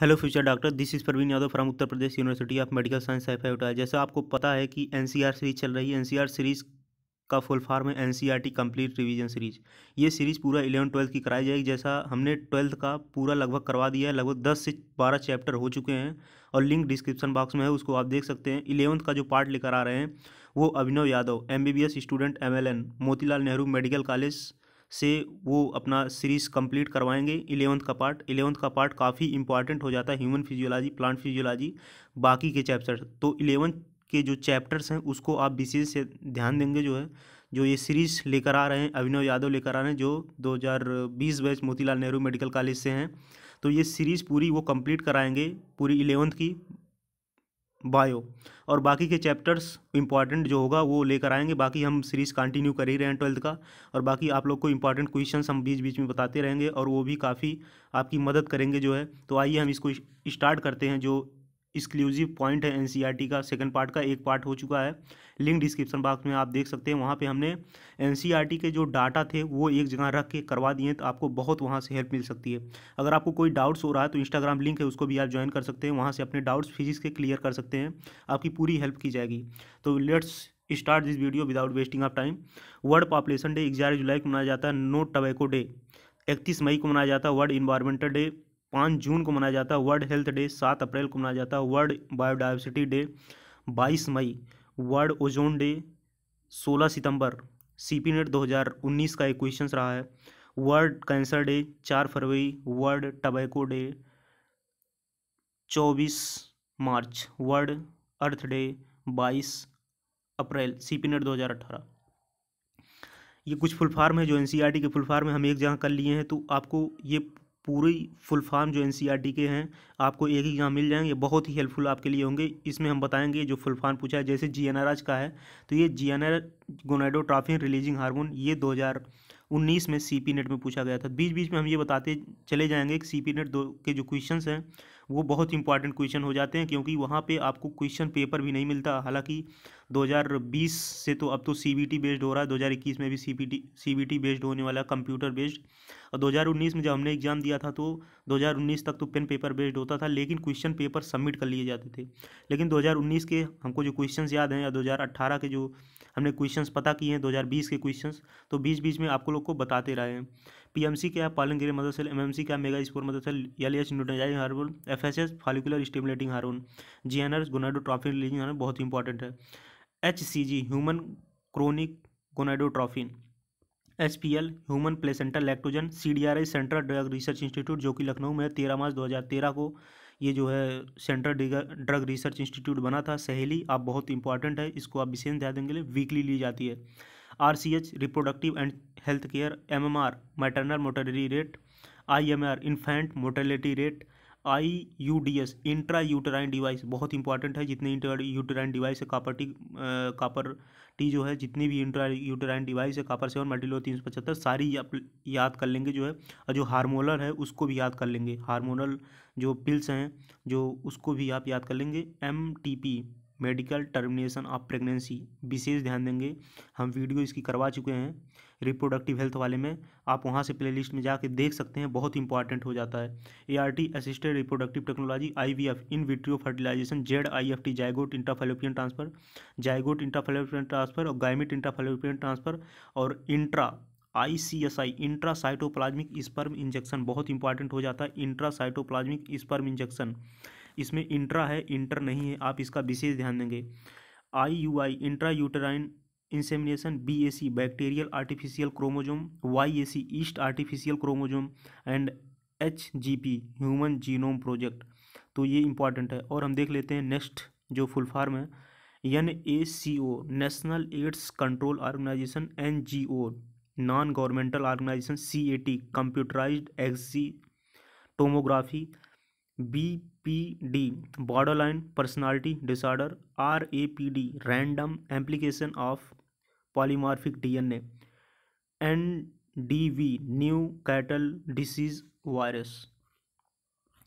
hello future doctor this is Praveen Yadav from Uttar Pradesh university of medical science F जैसा आपको पता है कि एन सीरीज चल रही है एन सीरीज का फुल फॉर्म है N C R T complete revision series ये सीरीज पूरा इलेवन ट्वेल्थ की कराई जाएगी जैसा हमने ट्वेल्थ का पूरा लगभग करवा दिया है लगभग दस से बारह चैप्टर हो चुके हैं और लिंक डिस्क्रिप्शन बॉक्स में है उसको आप देख सकते हैं इलेवंथ का जो पार्ट लेकर आ रहे हैं वो Abhinav Yadav M B B S student M L N Motilal Nehru medical college से वो अपना सीरीज़ कंप्लीट करवाएंगे इलेवंथ का पार्ट इलेवंथ का पार्ट काफ़ी इंपॉर्टेंट हो जाता है ह्यूमन फिजियोलॉजी प्लांट फिजियोलॉजी बाकी के चैप्टर तो इलेवंथ के जो चैप्टर्स हैं उसको आप विशेष से ध्यान देंगे जो है जो ये सीरीज़ लेकर आ रहे हैं अभिनव यादव लेकर आ रहे हैं जो दो batch Motilal Nehru medical college से हैं तो ये सीरीज़ पूरी वो कम्प्लीट कराएँगे पूरी इलेवंथ की बायो और बाकी के चैप्टर्स इंपॉर्टेंट जो होगा वो लेकर आएंगे बाकी हम सीरीज़ कंटिन्यू कर ही रहे हैं ट्वेल्थ का और बाकी आप लोग को इंपॉर्टेंट क्वेश्चन हम बीच बीच में बताते रहेंगे और वो भी काफ़ी आपकी मदद करेंगे जो है तो आइए हम इसको स्टार्ट करते हैं जो एक्सक्लूसिव पॉइंट है एन e का सेकंड पार्ट का एक पार्ट हो चुका है लिंक डिस्क्रिप्शन बॉक्स में आप देख सकते हैं वहाँ पे हमने एन e के जो डाटा थे वो एक जगह रख के करवा दिए तो आपको बहुत वहाँ से हेल्प मिल सकती है अगर आपको कोई डाउट्स हो रहा है तो इंस्टाग्राम लिंक है उसको भी आप ज्वाइन कर सकते हैं वहाँ से अपने डाउट्स फिजिक्स के क्लियर कर सकते हैं आपकी पूरी हेल्प की जाएगी तो let's start this video without wasting of time world population day ग्यारह जुलाई को मनाया जाता है नो टबैको डे इकतीस मई को मनाया जाता है वर्ल्ड इन्वायरमेंटल डे पाँच जून को मनाया जाता है वर्ल्ड हेल्थ डे सात अप्रैल को मनाया जाता है वर्ल्ड बायोडाइवर्सिटी डे बाईस मई वर्ल्ड ओजोन डे सोलह सितंबर सी पी नेट दो हज़ार उन्नीस का एक क्वेश्चन रहा है वर्ल्ड कैंसर डे चार फरवरी वर्ल्ड टबैको डे चौबीस मार्च वर्ल्ड अर्थ डे बाईस अप्रैल सी पी नेट दो हज़ार अठारह ये कुछ फुल फार्म है जो एन सी आर टी के फुल फार्म है हम एक जगह कर लिए हैं तो आपको ये पूरी फुल फॉर्म जो एन e के हैं आपको एक ही यहाँ मिल जाएंगे बहुत ही हेल्पफुल आपके लिए होंगे इसमें हम बताएंगे जो फुल फॉर्म पूछा है जैसे जी का है तो ये G N gonadotrophin releasing hormone ये 2019 में सी नेट में पूछा गया था बीच बीच में हम ये बताते चले जाएंगे कि सी नेट दो के जो क्वेश्चन हैं वो बहुत इंपॉर्टेंट क्वेश्चन हो जाते हैं क्योंकि वहाँ पे आपको क्वेश्चन पेपर भी नहीं मिलता हालांकि 2020 से तो अब तो सीबीटी बेस्ड हो रहा है 2021 में भी सीबीटी टी बेस्ड होने वाला कंप्यूटर बेस्ड और 2019 में जब हमने एग्ज़ाम दिया था तो 2019 तक तो पेन पेपर बेस्ड होता था लेकिन क्वेश्चन पेपर सबमिट कर लिए जाते थे लेकिन दो के हमको जो क्वेश्चन याद हैं या दो के जो हमने क्वेश्चन पता किए हैं 2020 के क्वेश्चन तो बीच बीच में आपको लोग को बताते रहे हैं पीएमसी क्या है पालन मदरसल एम सेल सी क्या megaspore mother cell L H F hormone S follicular stimulating hormone S gonadotrophin releasing hormone बहुत इंपॉर्टेंट है H C G human chronic gonadotrophin H P L human placental lactogen C D R I central drug research institute जो कि लखनऊ में तेरह मार्च दो हज़ार तेरह को ये जो है सेंट्रल ड्रग रिसर्च इंस्टीट्यूट बना था सहेली आप बहुत इंपॉर्टेंट है इसको आप विशेष ध्यान देंगे वीकली ली जाती है R C H reproductive and health care M M R maternal mortality rate I M R infant mortality rate I U D S intra uterine device बहुत इंपॉर्टेंट है जितने इंट्रा यूटराइन डिवाइस है copper T copper T जो है जितनी भी intra uterine device है copper seven multiload तीन सौ पचहत्तर सारी आप याद कर लेंगे जो है और जो हार्मोनल है उसको भी याद कर लेंगे हार्मोनल जो पिल्स हैं जो उसको भी आप याद कर लेंगे M T P medical termination of pregnancy विशेष ध्यान देंगे हम वीडियो इसकी करवा चुके हैं रिप्रोडक्टिव हेल्थ वाले में आप वहाँ से प्ले में जाके देख सकते हैं बहुत इंपॉर्टेंट हो जाता है A R T assisted reproductive technology I V F in vitro fertilisation Z I F T zygote intrafallopian transfer zygote intrafallopian transfer और गायमिट इंट्राफेलोपियन ट्रांसफर और intra I C S I intra cytoplasmic sperm injection बहुत important हो जाता है intra cytoplasmic sperm injection इसमें intra है inter नहीं है आप इसका विशेष ध्यान देंगे I U I intra uterine insemination B A C bacterial artificial chromosome Y A C yeast artificial chromosome and H G P human genome project तो ये इंपॉर्टेंट है और हम देख लेते हैं नेक्स्ट जो फुल फार्म है N A C O national AIDS control organisation N G O non governmental organisation C A T computerised axial tomography B P D borderline personality disorder R A P D random amplification of polymorphic D N N D V Newcastle disease virus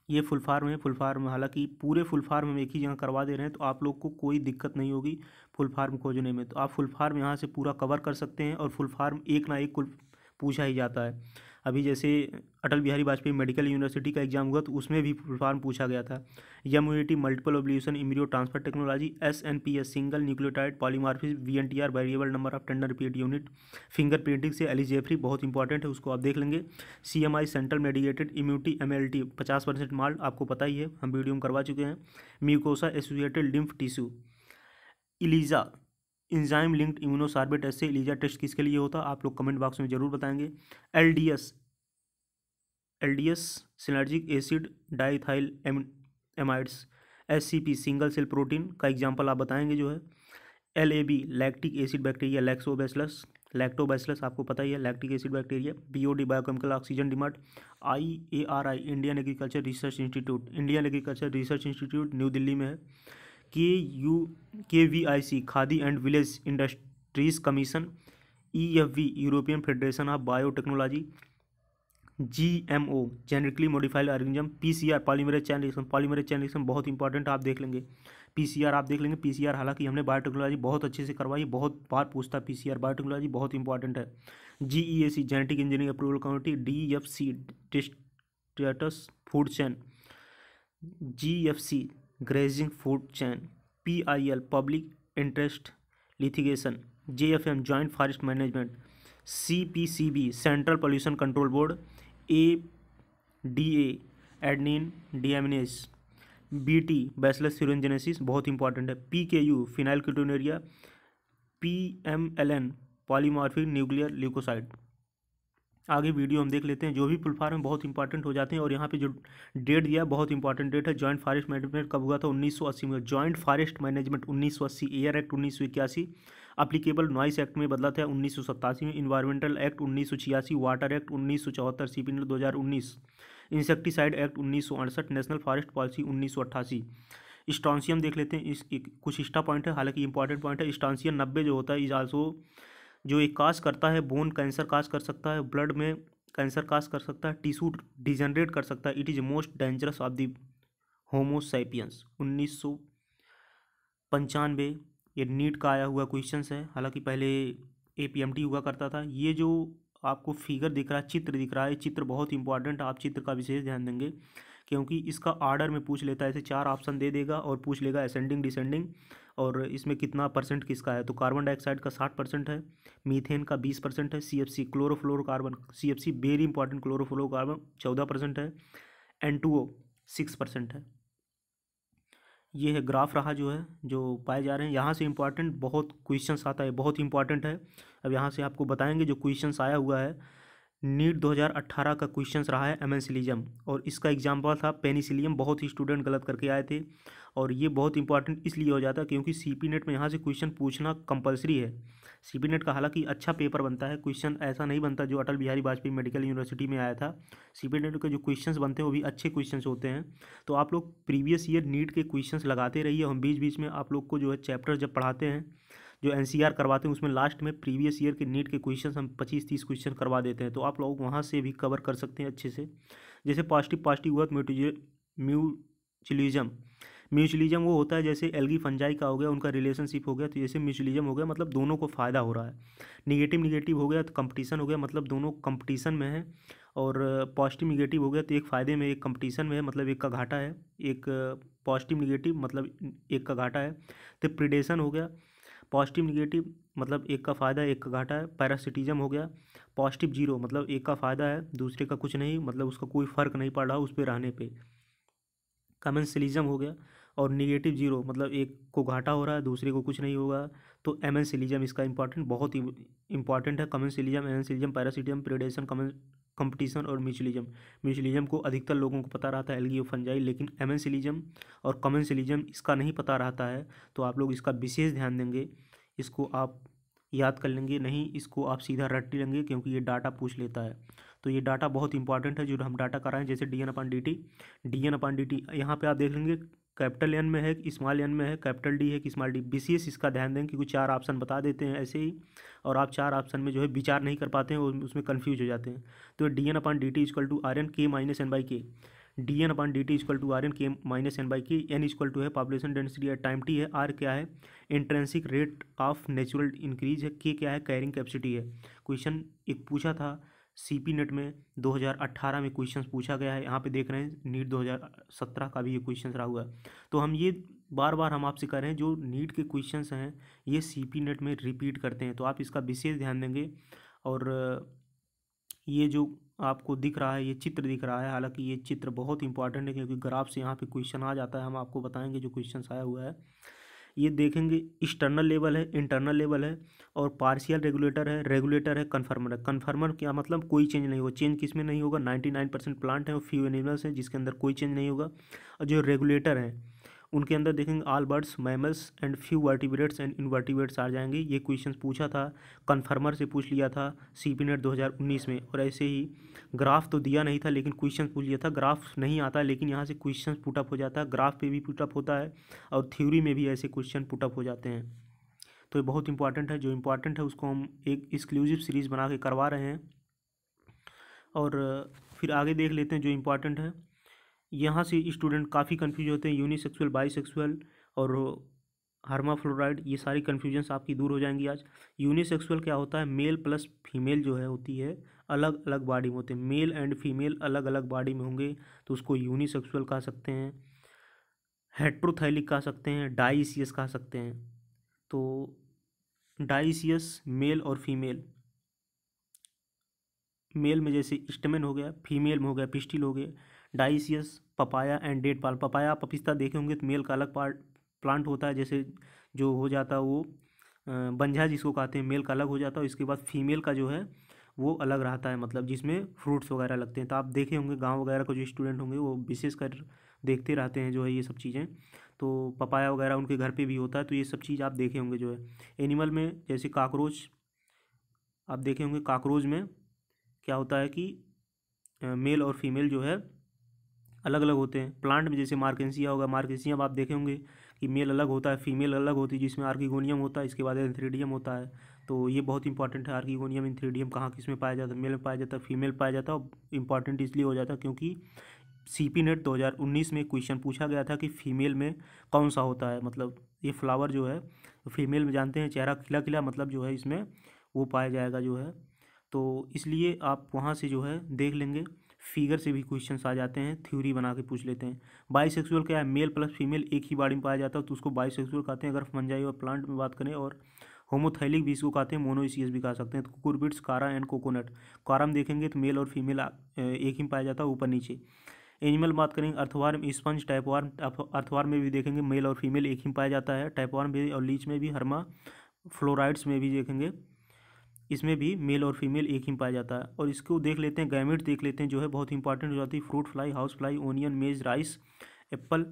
ये full form है full form हालांकि पूरे full farm हम एक ही जगह करवा दे रहे हैं तो आप लोग को कोई दिक्कत नहीं होगी फुल फार्म खोजने में तो आप फुल फार्म यहाँ से पूरा कवर कर सकते हैं और फुल फार्म एक ना एक पूछा ही जाता है अभी जैसे अटल बिहारी वाजपेयी मेडिकल यूनिवर्सिटी का एग्जाम हुआ तो उसमें भी फॉर्म पूछा गया था M multiple ovulation embryo transfer technology S N P S single nucleotide polymorphism V N T R variable number of tandem repeat unit fingerprinting से एली जेफरी बहुत इंपॉर्टेंट है उसको आप देख लेंगे C M I central medicated immunity M L T पचास percent माल आपको पता ही है हम वीडियो में करवा चुके हैं mucosa associated lymph tissue ELISA enzyme linked immunosorbent ऐसे एलिजा टेस्ट किसके लिए होता आप लोग कमेंट बॉक्स में जरूर बताएंगे L D S L D S synergic acid diethyl amides S C P single cell protein का एग्जाम्पल आप बताएंगे जो है L A B lactic acid bacteria lactobacillus lactobacillus आपको पता ही है lactic acid bacteria B O D biochemical oxygen demand I A R I Indian agriculture research institute Indian agriculture research institute New Delhi में है K U K V I C khadi and village industries commission E F V European federation of biotechnology G M O genetically modified organism P C R polymerase chain reaction polymerase chain reaction बहुत important आप देख लेंगे P C are आप देख लेंगे P C are हालांकि हमने biotechnology बहुत अच्छे से करवाई बहुत बार पूछता पी सी आर बायोटेक्नोलॉजी बहुत इंपॉर्टेंट है G E A C genetic engineering approval committee D F C detritus food chain G F C grazing food chain P I L public interest litigation J F M joint forest management C P C B central pollution control board A D A adenine D M S B T bachelor सीरोजेनेसिस बहुत important है P K U phenyl क्यूटोनेरिया P M L N polymorphic nuclear leucocyte आगे video हम देख लेते हैं जो भी फुल फार्म बहुत इंपॉर्टेंट हो जाते हैं और यहाँ पे जो डेट दिया बहुत इंपॉर्टेंट डेट है जॉइंट फॉरेस्ट मैनेजमेंट कब हुआ था 1980 में joint forest management 1980 air act उन्नीस सौ इक्यासी अप्लीकेबल नॉइस एक्ट में बदला था उन्नीस सौ सत्तासी में इन्वायरमेंटल एक्ट उन्नीस सौ छियासी वाटर एक्ट उन्नीस सौ चौहत्तर सी पी दो हज़ार उन्नीस इंसेक्टिसाइड एक्ट उन्नीस सौ अड़सठ नेशनल फॉरेस्ट पॉलिसी उन्नीस सौ अट्ठासी स्टॉन्सियम देख लेते हैं इस कुछ इस्टा पॉइंट है हालांकि इंपॉर्टेंट पॉइंट है स्टॉन्सियम नब्बे जो होता है इज आल्सो जो एक काज करता है बोन कैंसर काज कर सकता है ब्लड में कैंसर काज कर सकता है टिश्यू डिजनरेट कर सकता है it is most dangerous of the homo sapiens उन्नीस सौ पंचानवे ये नीट का आया हुआ क्वेश्चन है हालांकि पहले ए पी एम टी हुआ करता था ये जो आपको फिगर दिख रहा है चित्र दिख रहा है चित्र बहुत इंपॉर्टेंट आप चित्र का विशेष ध्यान देंगे क्योंकि इसका आर्डर में पूछ लेता है ऐसे चार ऑप्शन दे देगा और पूछ लेगा असेंडिंग डिसेंडिंग और इसमें कितना परसेंट किसका है तो कार्बन डाइऑक्साइड का साठ परसेंट है मीथेन का बीस परसेंट है C F C chlorofluorocarbon C F C very important chlorofluorocarbon चौदह परसेंट है N two O six percent है ये है ग्राफ रहा जो है जो पाए जा रहे हैं यहाँ से इम्पॉर्टेंट बहुत क्वेश्चन आता है बहुत इंपॉर्टेंट है अब यहाँ से आपको बताएंगे जो क्वेश्चन आया हुआ है नीट 2018 का क्वेश्चन रहा है एमेंसिलिजम और इसका एग्जाम्पल था पेनिसिलियम बहुत ही स्टूडेंट गलत करके आए थे और ये बहुत इंपॉर्टेंट इसलिए हो जाता है क्योंकि सी पी नेट में यहाँ से क्वेश्चन पूछना कंपलसरी है सी पी नेट का हालांकि अच्छा पेपर बनता है क्वेश्चन ऐसा नहीं बनता जो अटल बिहारी वाजपेयी मेडिकल यूनिवर्सिटी में आया था सी पी नेट के जो क्वेश्चन बनते हैं वो भी अच्छे क्वेश्चन होते हैं तो आप लोग प्रीवियस ईयर नीट के क्वेश्चन लगाते रहिए हम बीच बीच में आप लोग को जो है चैप्टर जब पढ़ाते हैं जो एन करवाते हैं उसमें लास्ट में प्रीवियस ईयर के नीट के क्वेश्चन हम पच्चीस तीस क्वेश्चन करवा देते हैं तो आप लोग वहाँ से भी कवर कर सकते हैं अच्छे से जैसे पॉजिटिव पॉजिटिव हुआ वर्थ म्यूचुलिज्म म्यूचुअलिज्म वो होता है जैसे एलगी फंजाई का हो गया उनका रिलेशनशिप हो गया तो जैसे म्यूचुअलिज्म हो गया मतलब दोनों को फ़ायदा हो रहा है निगेटिव निगेटिव हो गया तो कंपटीशन हो गया मतलब दोनों कंपटीशन में है और पॉजिटिव निगेटिव हो गया तो एक फ़ायदे में एक कंपटीशन में है मतलब एक का घाटा है एक पॉजिटिव निगेटिव मतलब एक का घाटा है तो प्रिडेशन हो गया पॉजिटिव निगेटिव मतलब एक का फ़ायदा एक का घाटा है पैरासिटिज्म हो गया पॉजिटिव जीरो मतलब एक का फ़ायदा है दूसरे का कुछ नहीं मतलब उसका कोई फ़र्क नहीं पड़ रहा उस पर रहने पर कमेंसलिज्म हो गया और निगेटिव जीरो मतलब एक को घाटा हो रहा है दूसरे को कुछ नहीं होगा तो एमेंसिलिज्म इसका इंपॉर्टेंट बहुत ही इंपॉर्टेंट है कमेंसिलिज्म एमेंसिलिज्म पैरासिटियम प्रेडेशन कमें कंपटीशन और म्यूचुअलिज्म म्यूचुअलिज्म को अधिकतर लोगों को पता रहता है एलगी फंजाई लेकिन एमेंसिलिज्म और कमेंसिलिज्म इसका नहीं पता रहता है तो आप लोग इसका विशेष ध्यान देंगे इसको आप याद कर लेंगे नहीं इसको आप सीधा रट लेंगे क्योंकि ये डाटा पूछ लेता है तो ये डाटा बहुत इंपॉर्टेंट है जो हम डाटा कराएं जैसे D N upon D T D N upon D T यहाँ पर आप देख लेंगे कैपिटल एन में है कि स्मॉल एन में है कैपिटल डी है कि स्मॉल डी विशेष इसका ध्यान दें क्योंकि चार ऑप्शन बता देते हैं ऐसे ही और आप चार ऑप्शन में जो है विचार नहीं कर पाते हैं और उसमें कन्फ्यूज हो जाते हैं तो D N upon D T equal to R N K minus N by K D N upon D T equal to R N K minus N by K N equal to है population density है time T है R क्या है intrinsic rate of natural increase है K क्या है carrying capacity है question एक पूछा था सीपी नेट में 2018 में क्वेश्चन पूछा गया है यहाँ पे देख रहे हैं नीट 2017 का भी ये क्वेश्चन रहा हुआ है तो हम ये बार बार हम आपसे कह रहे हैं जो नीट के क्वेश्चन हैं ये सीपी नेट में रिपीट करते हैं तो आप इसका विशेष ध्यान देंगे और ये जो आपको दिख रहा है ये चित्र दिख रहा है हालांकि ये चित्र बहुत इंपॉर्टेंट है क्योंकि ग्राफ से यहाँ पे क्वेश्चन आ जाता है हम आपको बताएंगे जो क्वेश्चन आया हुआ है ये देखेंगे एक्सटर्नल लेवल है इंटरनल लेवल है और पार्शियल रेगुलेटर है रेगुलेटर है कन्फर्मर है कन्फर्मर क्या मतलब कोई चेंज नहीं होगा चेंज किस में नहीं होगा नाइन्टी नाइन परसेंट प्लांट है और फ्यू एनिमल्स हैं जिसके अंदर कोई चेंज नहीं होगा और जो रेगुलेटर हैं उनके अंदर देखेंगे all birds mammals and few vertebrates and invertebrates आ जाएंगे ये क्वेश्चन पूछा था कन्फर्मर से पूछ लिया था सी पी नेट दो में और ऐसे ही ग्राफ तो दिया नहीं था लेकिन क्वेश्चन पूछ लिया था ग्राफ नहीं आता लेकिन यहाँ से क्वेश्चन पुटअप हो जाता है ग्राफ पे भी पुटअप होता है और थ्योरी में भी ऐसे क्वेश्चन पुटअप हो जाते हैं तो ये बहुत इंपॉर्टेंट है जो इम्पॉर्टेंट है उसको हम एक एक्सक्लूसिव सीरीज़ बना के करवा रहे हैं और फिर आगे देख लेते हैं जो इम्पॉर्टेंट है यहाँ से स्टूडेंट काफ़ी कन्फ्यूज होते हैं यूनिसेक्सुअल बाईसेक्सुअल और हार्माफ्लोराइड ये सारी कन्फ्यूजन्स आपकी दूर हो जाएंगी आज यूनिसेक्सुअल क्या होता है मेल प्लस फीमेल जो है होती है अलग अलग बॉडी में होते हैं मेल एंड फीमेल अलग अलग बॉडी में होंगे तो उसको यूनिसेक्सुअल कह सकते हैं हेट्रोथैलिक कह सकते हैं डाइसियस कह सकते हैं तो डाइसियस मेल और फीमेल मेल में जैसे स्टमेन हो गया फीमेल में हो गया पिस्टिल हो गया dioecious papaya and date palm papaya आप देखे होंगे तो मेल का अलग पार्ट प्लांट होता है जैसे जो हो जाता है वो बंझा जिसको कहते हैं मेल का अलग हो जाता है इसके बाद फीमेल का जो है वो अलग रहता है मतलब जिसमें फ्रूट्स वगैरह लगते हैं तो आप देखे होंगे गांव वगैरह का जो स्टूडेंट होंगे वो विशेष कर देखते रहते हैं जो है ये सब चीज़ें तो पपाया वगैरह उनके घर पे भी होता है तो ये सब चीज़ आप देखे होंगे जो है एनिमल में जैसे काकरोच आप देखे होंगे काकरोच में क्या होता है कि मेल और फीमेल जो है अलग अलग होते हैं प्लांट में जैसे मार्केंसिया होगा अब आप देखे होंगे कि मेल अलग होता है फीमेल अलग होती है जिसमें आर्गीगोनियम होता है इसके बाद एंथ्रीडियम होता है तो ये बहुत इंपॉर्टेंट है आर्गीगोनियम इंथ्रीडियम कहाँ किस में पाया जाता है मेल में पाया जाता है फीमेल पाया जाता है इंपॉर्टेंट इसलिए हो जाता है क्योंकि सी पी नेट दो हज़ार उन्नीस में क्वेश्चन पूछा गया था कि फीमेल में कौन सा होता है मतलब ये फ्लावर जो है फीमेल तो में जानते हैं चेहरा खिला खिला मतलब जो है इसमें वो पाया जाएगा जो है तो इसलिए आप वहाँ से जो है देख लेंगे फिगर से भी क्वेश्चन आ जाते हैं थ्योरी बना के पूछ लेते हैं बाइसेक्सुअल क्या है मेल प्लस फीमेल एक ही बाड़ी में पाया जाता है तो उसको बाइसेक्सुअल कहते हैं अगर फंजाई और प्लांट में बात करें और होमोथैलिक भी इसको कहते हैं मोनोइसियस भी कह सकते हैं तो कुकुरबिट्स कारा एंड कोकोनट कारा देखेंगे तो मेल और फीमेल एक ही पाया जाता है ऊपर नीचे एनिमल बात करेंगे अर्थवार स्पंज टाइपवार्म अर्थवार में भी देखेंगे मेल और फीमेल एक ही पाया जाता है टाइपवार्म भी और लीच में भी हरमा फ्लोराइड्स में भी देखेंगे इसमें भी मेल और फीमेल एक ही पाया जाता है और इसको देख लेते हैं गैमिट देख लेते हैं जो है बहुत इंपॉर्टेंट हो जाती है fruit fly house fly onion maize rice apple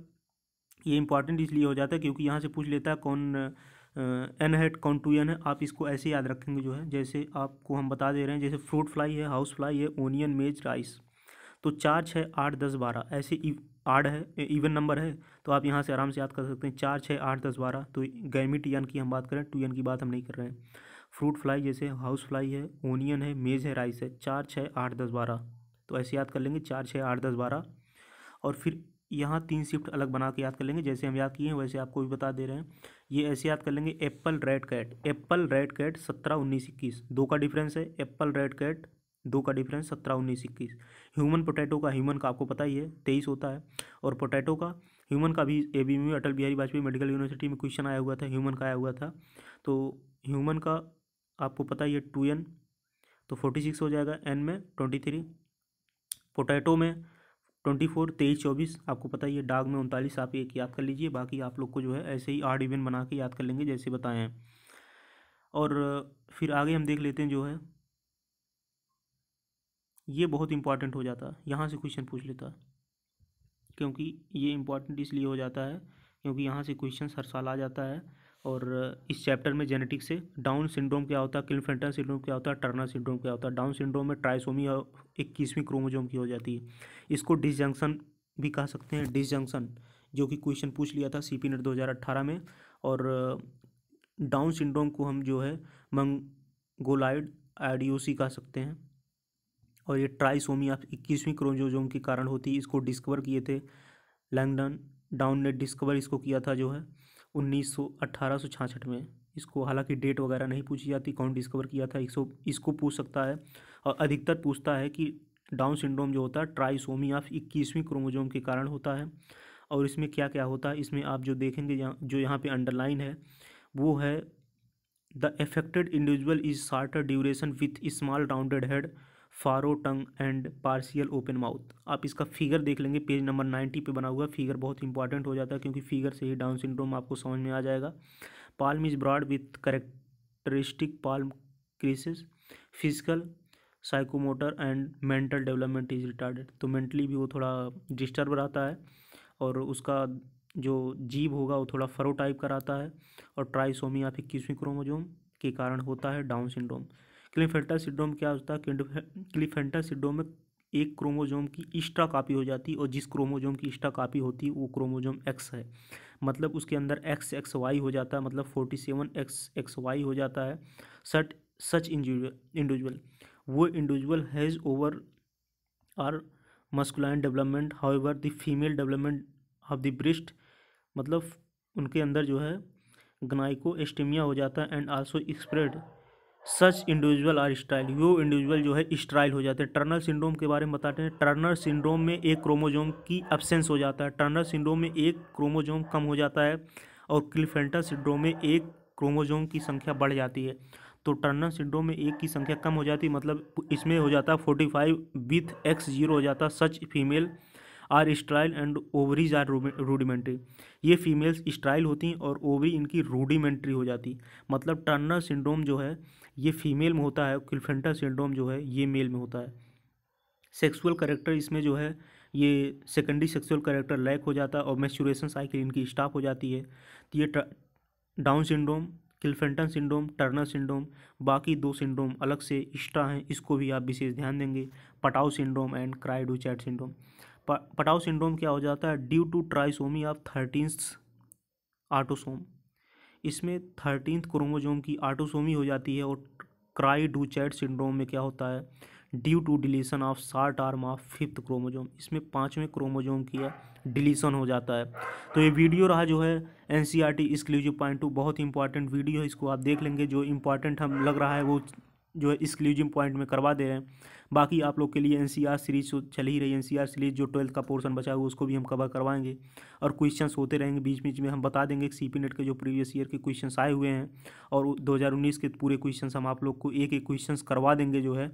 ये इंपॉर्टेंट इसलिए हो जाता है क्योंकि यहाँ से पूछ लेता है कौन एन हेड कौन टू एन है आप इसको ऐसे याद रखेंगे जो है जैसे आपको हम बता दे रहे हैं जैसे फ्रूट फ्लाई है हाउस फ्लाई है ओनियन मेज राइस तो चार छः आठ दस बारह ऐसे आठ है इवन नंबर है तो आप यहाँ से आराम से याद कर सकते हैं चार छः आठ दस बारह तो गैमिट यान की हम बात करें टू एन की बात हम नहीं कर रहे हैं फ्रूट फ्लाई जैसे हाउस फ्लाई है ओनियन है मेज है राइस है चार छः आठ दस बारह तो ऐसे याद कर लेंगे चार छः आठ दस बारह और फिर यहाँ तीन शिफ्ट अलग बना के याद कर लेंगे जैसे हम याद किए हैं वैसे आपको भी बता दे रहे हैं ये ऐसे याद कर लेंगे apple red cat apple red cat सत्रह उन्नीस इक्कीस दो का डिफरेंस है एप्पल रेड कैट दो का डिफरेंस सत्रह उन्नीस इक्कीस ह्यूमन पोटैटो का ह्यूमन का आपको पता ही है तेईस होता है और पोटैटो का ह्यूमन का भी A B U Atal Bihari Vajpayee medical university में क्वेश्चन आया हुआ था ह्यूमन का आया हुआ था तो ह्यूमन का आपको पता है ये टू एन तो फोर्टी सिक्स हो जाएगा एन में ट्वेंटी थ्री पोटैटो में ट्वेंटी फोर तेईस चौबीस आपको पता है ये डाग में उनतालीस आप एक याद कर लीजिए बाकी आप लोग को जो है ऐसे ही आठ इवेंट बना के याद कर लेंगे जैसे बताए हैं और फिर आगे हम देख लेते हैं जो है ये बहुत इंपॉर्टेंट हो जाता है यहाँ से क्वेश्चन पूछ लेता क्योंकि ये इम्पॉर्टेंट इसलिए हो जाता है क्योंकि यहाँ से क्वेश्चन हर साल आ जाता है और इस चैप्टर में जेनेटिक्स से डाउन सिंड्रोम क्या होता है क्लिनफेंटन सिंड्रोम क्या होता है टर्नर सिंड्रोम क्या होता है डाउन सिंड्रोम में ट्राइसोमी इक्कीसवीं क्रोमोजोम की हो जाती है इसको डिसजंक्शन भी कह सकते हैं डिसजंक्शन जो कि क्वेश्चन पूछ लिया था सी पी नेट दो हज़ार अट्ठारह में और डाउन सिंड्रोम को हम जो है मंगोलाइड आइडियोसी कह सकते हैं और ये ट्राइसोमी आप इक्कीसवीं क्रोमोजोम के कारण होती है इसको डिस्कवर किए थे लैंगडन डाउन ने डिस्कवर इसको किया था जो है उन्नीस सौ अट्ठारह सौ छाछठ में इसको हालांकि डेट वगैरह नहीं पूछी जाती कौन डिस्कवर किया था इसको इसको पूछ सकता है और अधिकतर पूछता है कि डाउन सिंड्रोम जो होता है ट्राइसोमी ऑफ इक्कीसवीं क्रोमोजोम के कारण होता है और इसमें क्या क्या होता है इसमें आप जो देखेंगे यहाँ जो यहाँ पे अंडरलाइन है वो है the affected individual is shorter duration with small rounded head furrowed tongue and partial open mouth आप इसका फिगर देख लेंगे पेज नंबर नाइन्टी पे बना हुआ फिगर बहुत इंपॉर्टेंट हो जाता है क्योंकि फिगर से ही डाउन सिंड्रोम आपको समझ में आ जाएगा palm is broad with characteristic palm creases physical psychomotor and mental development is retarded तो मेंटली भी वो थोड़ा डिस्टर्ब रहता है और उसका जो जीव होगा वो थोड़ा फरो टाइप का रहता है और ट्राइसोमी या फिर किसवीं क्रोमोजोम के कारण होता है डाउन सिंड्रोम क्लिफेंटा सिंड्रोम क्या होता है क्लिफेंटा सिंड्रोम में एक क्रोमोजोम की इस्ट्रा कापी हो जाती है और जिस क्रोमोजोम की इस्ट्रा कापी होती वो क्रोमोजोम एक्स है मतलब उसके अंदर एक्स एक्स वाई हो जाता है मतलब forty seven X X Y हो जाता है सट सच इंडिविजुअल वो individual has overall masculine development however the female development of the breast मतलब उनके अंदर जो है गनाइको एस्टेमिया हो जाता है and also expressed such individual are sterile यो इंडिविजुअल जो है स्ट्राइल हो जाते हैं टर्नर सिंड्रोम के बारे में बताते हैं टर्नर सिंड्रोम में एक क्रोमोजोम की एबसेंस हो जाता है टर्नर सिंड्रोम में एक क्रोमोजोम कम हो जाता है और क्लिफेंटा सिंड्रोम में एक क्रोमोजोम की संख्या बढ़ जाती है तो टर्नर सिंड्रोम में एक की संख्या कम हो जाती मतलब इसमें हो जाता है forty five with X zero हो जाता such female are sterile and ovaries are rudimentary ये फीमेल्स स्ट्राइल होती हैं और ओवरी इनकी रूडिमेंट्री हो जाती मतलब टर्नर सिंड्रोम जो है ये फीमेल में होता है क्लिफेंटा सिंड्रोम जो है ये मेल में होता है सेक्सुअल करेक्टर इसमें जो है ये सेकेंडरी सेक्सुअल करेक्टर लैक हो जाता है और मैच्यूरेशन साइकिल इनकी स्टाप हो जाती है तो ये Down syndrome Klinefelter syndrome Turner syndrome बाकी दो सिंड्रोम अलग से इस्टा हैं इसको भी आप विशेष ध्यान देंगे Patau syndrome and cri du chat syndrome Patau syndrome क्या हो जाता है due to trisomy of thirteen autosome इसमें थर्टीनथ क्रोमोजोम की आटोसोमी हो जाती है और क्राई डू चैट सिंड्रोम में क्या होता है due to deletion of short arm of fifth chromosome इसमें पाँचवें क्रोमोजोम की डिलीशन हो जाता है तो ये वीडियो रहा जो है एन सी आर टी इसके लिए जो पॉइंट टू बहुत इंपॉर्टेंट वीडियो है इसको आप देख लेंगे जो इंपॉर्टेंट हम लग रहा है वो जो है इस पॉइंट में करवा दे रहे हैं बाकी आप लोग के लिए एनसीआर सीरीज तो चल ही रही है एनसीआर सीरीज जो ट्वेल्थ का पोर्शन बचा हुआ उसको भी हम कवर करवाएंगे और क्वेश्चंस होते रहेंगे बीच बीच में हम बता देंगे सी पी नेट के जो प्रीवियस ईयर के क्वेश्चंस आए हुए हैं और 2019 के पूरे क्वेश्चंस हम आप लोग को एक एक क्वेश्चन करवा देंगे जो है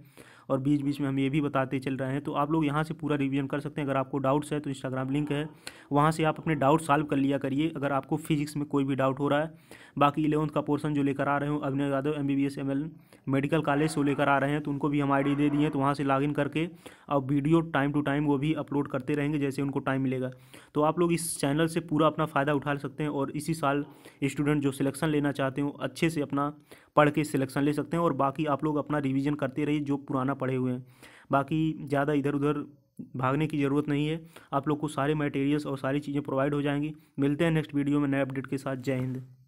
और बीच बीच में हम ये भी बताते चल रहे हैं तो आप लोग यहाँ से पूरा रिविजन कर सकते हैं अगर आपको डाउट्स है तो इंस्टाग्राम लिंक है वहाँ से आप अपने डाउट सॉल्व कर लिया करिए अगर आपको फिजिक्स में कोई भी डाउट हो रहा है बाकी इलेवंथ का पोर्सन जो लेकर आ रहे हो Abhinay Yadav M B B S M L medical college से लेकर आ रहे हैं तो उनको भी हम आई दे दिए तो वहाँ से लॉग करके और वीडियो टाइम टू टाइम वो भी अपलोड करते रहेंगे जैसे उनको टाइम मिलेगा तो आप लोग इस चैनल से पूरा अपना फ़ायदा उठा सकते हैं और इसी साल स्टूडेंट जो सिलेक्शन लेना चाहते हो अच्छे से अपना पढ़ के सिलेक्शन ले सकते हैं और बाकी आप लोग अपना रिविज़न करते रहिए जो पुराना पढ़े हुए हैं बाकी ज़्यादा इधर उधर भागने की ज़रूरत नहीं है आप लोग को सारे मटेरियल्स और सारी चीज़ें प्रोवाइड हो जाएंगी मिलते हैं नेक्स्ट वीडियो में नए अपडेट के साथ जय हिंद